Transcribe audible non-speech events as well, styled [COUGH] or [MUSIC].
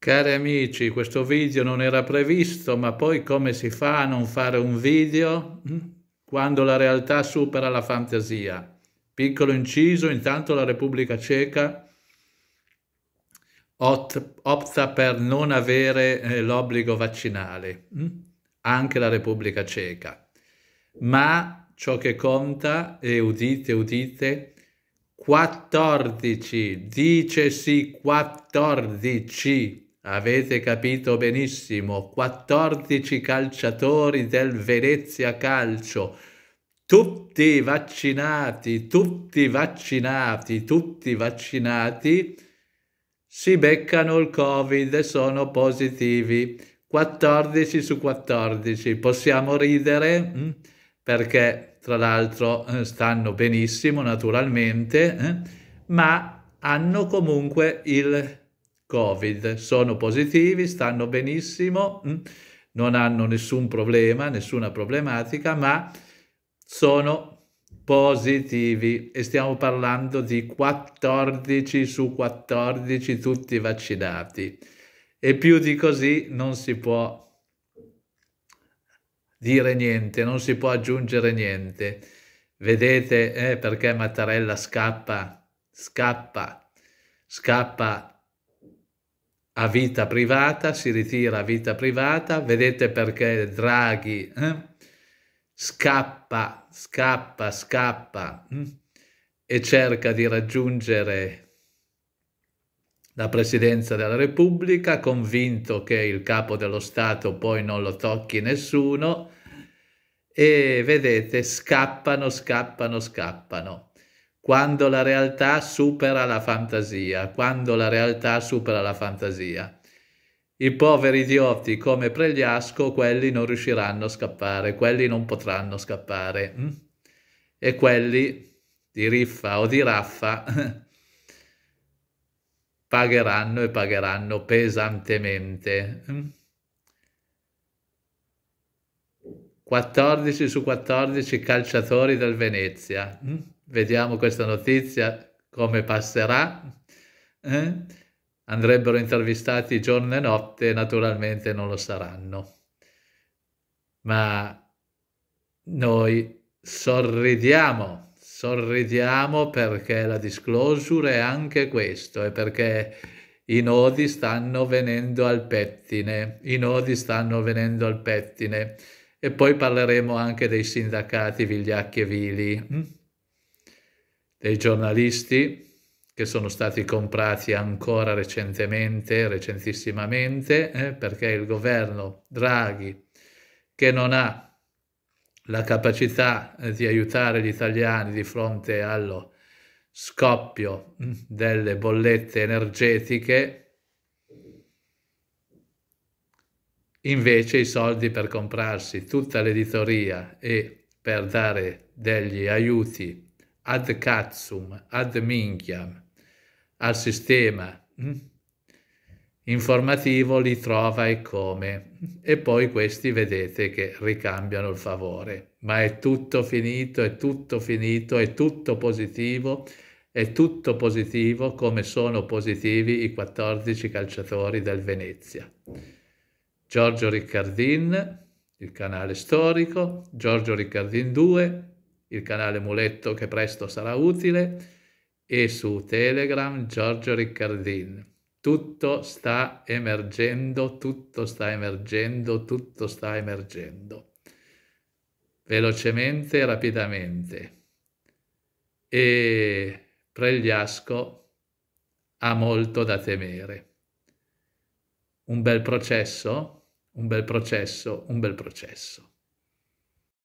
Cari amici, questo video non era previsto, ma poi come si fa a non fare un video mm? quando la realtà supera la fantasia? Piccolo inciso, intanto la Repubblica Ceca opta per non avere eh, l'obbligo vaccinale, mm? anche la Repubblica Ceca. Ma ciò che conta, e udite, udite, 14, dice sì 14 Avete capito benissimo, 14 calciatori del Venezia Calcio, tutti vaccinati, tutti vaccinati, tutti vaccinati, si beccano il Covid e sono positivi. 14 su 14. Possiamo ridere mm? perché tra l'altro eh, stanno benissimo naturalmente, eh? ma hanno comunque il Covid, sono positivi, stanno benissimo, mm. non hanno nessun problema, nessuna problematica, ma sono positivi e stiamo parlando di 14 su 14 tutti vaccinati e più di così non si può dire niente, non si può aggiungere niente. Vedete eh, perché Mattarella scappa, scappa, scappa a vita privata, si ritira a vita privata, vedete perché Draghi eh? scappa, scappa, scappa hm? e cerca di raggiungere la Presidenza della Repubblica, convinto che il capo dello Stato poi non lo tocchi nessuno, e vedete, scappano, scappano, scappano quando la realtà supera la fantasia, quando la realtà supera la fantasia. I poveri idioti come Pregliasco, quelli non riusciranno a scappare, quelli non potranno scappare. Mm? E quelli di riffa o di raffa [LAUGHS] pagheranno e pagheranno pesantemente. 14 mm? su 14 calciatori del Venezia. Mm? vediamo questa notizia come passerà. Eh? Andrebbero intervistati giorno e notte, naturalmente non lo saranno. Ma noi sorridiamo, sorridiamo perché la disclosure è anche questo e perché i nodi stanno venendo al pettine, i nodi stanno venendo al pettine. E poi parleremo anche dei sindacati vigliacchi e vili. Hm? dei giornalisti che sono stati comprati ancora recentemente, recentissimamente, eh, perché il governo Draghi, che non ha la capacità eh, di aiutare gli italiani di fronte allo scoppio mm, delle bollette energetiche, invece i soldi per comprarsi tutta l'editoria e per dare degli aiuti ad cazzum, ad minchiam, al sistema hm? informativo li trova e come. E poi questi vedete che ricambiano il favore. Ma è tutto finito, è tutto finito, è tutto positivo, è tutto positivo come sono positivi i 14 calciatori del Venezia. Giorgio Riccardin, il canale storico, Giorgio Riccardin 2, il canale Muletto che presto sarà utile, e su Telegram Giorgio Riccardin. Tutto sta emergendo, tutto sta emergendo, tutto sta emergendo. Velocemente rapidamente. E Pregliasco ha molto da temere. Un bel processo, un bel processo, un bel processo.